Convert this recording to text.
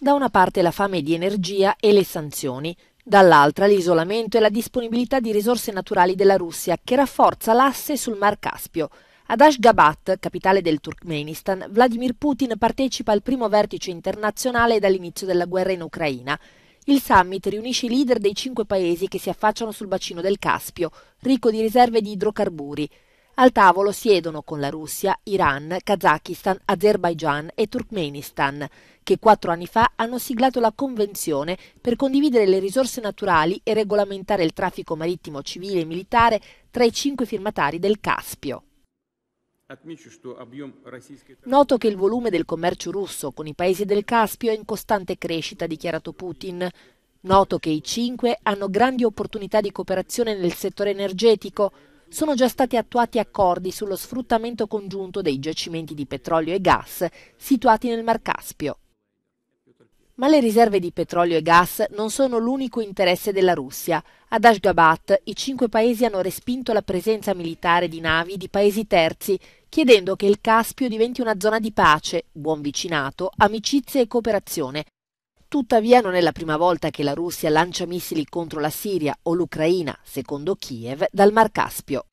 Da una parte la fame di energia e le sanzioni, dall'altra l'isolamento e la disponibilità di risorse naturali della Russia, che rafforza l'asse sul Mar Caspio. Ad Ashgabat, capitale del Turkmenistan, Vladimir Putin partecipa al primo vertice internazionale dall'inizio della guerra in Ucraina. Il summit riunisce i leader dei cinque paesi che si affacciano sul bacino del Caspio, ricco di riserve di idrocarburi. Al tavolo siedono con la Russia, Iran, Kazakistan, Azerbaigian e Turkmenistan, che quattro anni fa hanno siglato la Convenzione per condividere le risorse naturali e regolamentare il traffico marittimo civile e militare tra i cinque firmatari del Caspio. Noto che il volume del commercio russo con i paesi del Caspio è in costante crescita, ha dichiarato Putin. Noto che i cinque hanno grandi opportunità di cooperazione nel settore energetico sono già stati attuati accordi sullo sfruttamento congiunto dei giacimenti di petrolio e gas situati nel Mar Caspio. Ma le riserve di petrolio e gas non sono l'unico interesse della Russia. Ad Ashgabat i cinque paesi hanno respinto la presenza militare di navi di paesi terzi, chiedendo che il Caspio diventi una zona di pace, buon vicinato, amicizia e cooperazione, Tuttavia non è la prima volta che la Russia lancia missili contro la Siria o l'Ucraina, secondo Kiev, dal Mar Caspio.